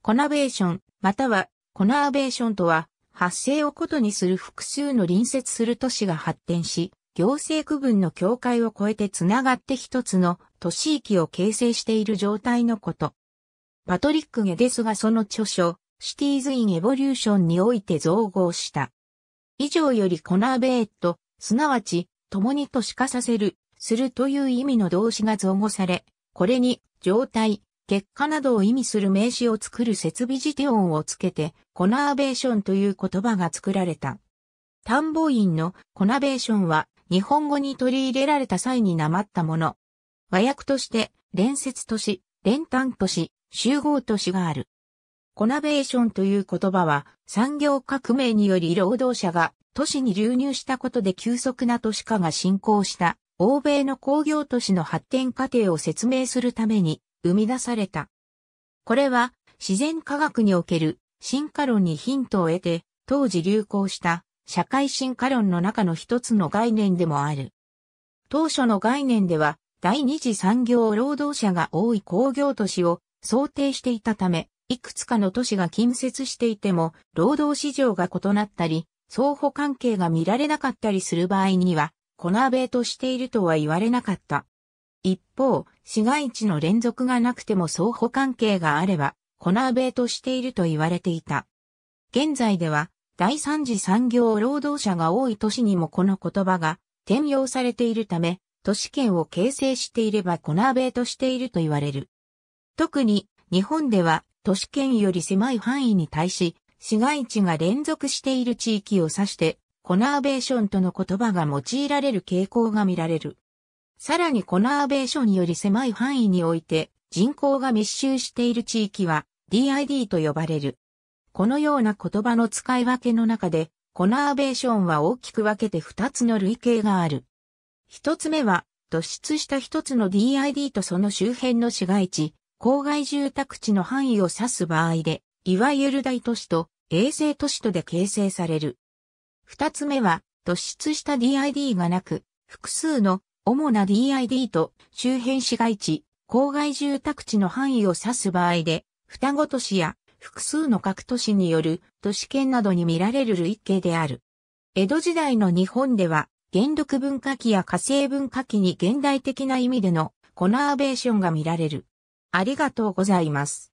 コナベーション、またはコナーベーションとは、発生をことにする複数の隣接する都市が発展し、行政区分の境界を越えてつながって一つの都市域を形成している状態のこと。パトリック・ゲデスがその著書、シティーズ・イン・エボリューションにおいて造語した。以上よりコナーベーット、すなわち、共に都市化させる、するという意味の動詞が造語され、これに、状態、結果などを意味する名詞を作る設備辞典音をつけて、コナーベーションという言葉が作られた。田んぼ院のコナベーションは日本語に取り入れられた際に生まったもの。和訳として、連接都市、連単都市、集合都市がある。コナベーションという言葉は産業革命により労働者が都市に流入したことで急速な都市化が進行した欧米の工業都市の発展過程を説明するために生み出された。これは自然科学における進化論にヒントを得て、当時流行した社会進化論の中の一つの概念でもある。当初の概念では、第二次産業労働者が多い工業都市を想定していたため、いくつかの都市が近接していても、労働市場が異なったり、相互関係が見られなかったりする場合には、コナーベとしているとは言われなかった。一方、市街地の連続がなくても相互関係があれば、コナーベイとしていると言われていた。現在では、第三次産業労働者が多い都市にもこの言葉が転用されているため、都市圏を形成していればコナーベイとしていると言われる。特に、日本では都市圏より狭い範囲に対し、市街地が連続している地域を指して、コナーベーションとの言葉が用いられる傾向が見られる。さらにコナーベーションより狭い範囲において人口が密集している地域は DID と呼ばれる。このような言葉の使い分けの中で、コナーベーションは大きく分けて2つの類型がある。1つ目は、突出した1つの DID とその周辺の市街地、郊外住宅地の範囲を指す場合で、いわゆる大都市と衛星都市とで形成される。2つ目は、突出した DID がなく、複数の主な DID と周辺市街地、郊外住宅地の範囲を指す場合で、双子都市や複数の各都市による都市圏などに見られる類型である。江戸時代の日本では、元禄文化期や火星文化期に現代的な意味でのコナーベーションが見られる。ありがとうございます。